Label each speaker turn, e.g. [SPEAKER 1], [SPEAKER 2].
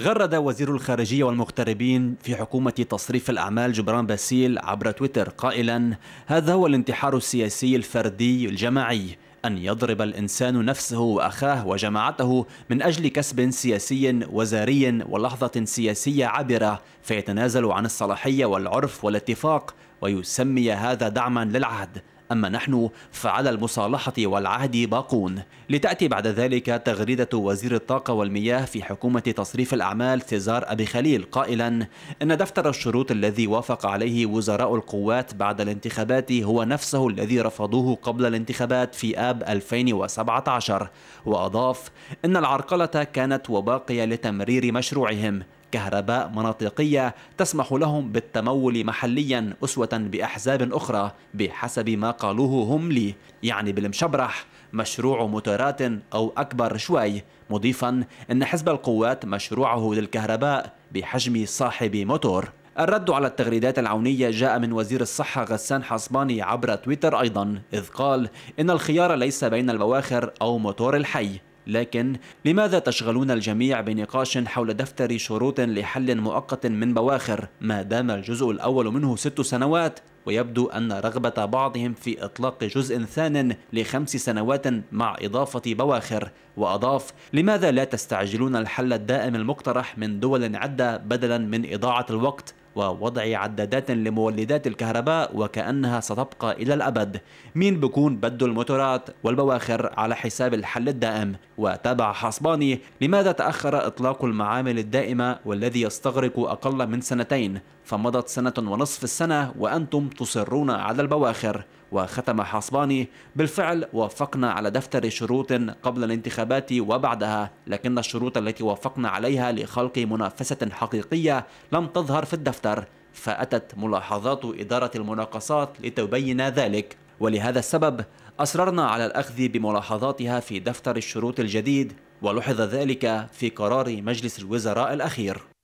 [SPEAKER 1] غرد وزير الخارجية والمغتربين في حكومة تصريف الأعمال جبران باسيل عبر تويتر قائلا هذا هو الانتحار السياسي الفردي الجماعي أن يضرب الإنسان نفسه وأخاه وجماعته من أجل كسب سياسي وزاري ولحظة سياسية عابرة فيتنازل عن الصلاحية والعرف والاتفاق ويسمي هذا دعما للعهد أما نحن فعلى المصالحة والعهد باقون لتأتي بعد ذلك تغريدة وزير الطاقة والمياه في حكومة تصريف الأعمال سيزار أبي خليل قائلا إن دفتر الشروط الذي وافق عليه وزراء القوات بعد الانتخابات هو نفسه الذي رفضوه قبل الانتخابات في آب 2017 وأضاف إن العرقلة كانت وباقية لتمرير مشروعهم كهرباء مناطقية تسمح لهم بالتمول محليا أسوة بأحزاب أخرى بحسب ما قالوه هم لي يعني بالمشبرح مشروع موتورات أو أكبر شوي مضيفا أن حزب القوات مشروعه للكهرباء بحجم صاحب موتور الرد على التغريدات العونية جاء من وزير الصحة غسان حصباني عبر تويتر أيضا إذ قال إن الخيار ليس بين البواخر أو موتور الحي لكن لماذا تشغلون الجميع بنقاش حول دفتر شروط لحل مؤقت من بواخر ما دام الجزء الأول منه ست سنوات ويبدو أن رغبة بعضهم في إطلاق جزء ثان لخمس سنوات مع إضافة بواخر وأضاف لماذا لا تستعجلون الحل الدائم المقترح من دول عدة بدلا من إضاعة الوقت ووضع عدادات لمولدات الكهرباء وكأنها ستبقى إلى الأبد مين بكون بده الموتورات والبواخر على حساب الحل الدائم وتابع حسباني لماذا تأخر إطلاق المعامل الدائمة والذي يستغرق أقل من سنتين فمضت سنة ونصف السنة وأنتم تصرون على البواخر وختم حسباني بالفعل وافقنا على دفتر شروط قبل الانتخابات وبعدها لكن الشروط التي وافقنا عليها لخلق منافسة حقيقية لم تظهر في الدفتر أكثر فأتت ملاحظات إدارة المناقصات لتبين ذلك ولهذا السبب أصررنا على الأخذ بملاحظاتها في دفتر الشروط الجديد ولحظ ذلك في قرار مجلس الوزراء الأخير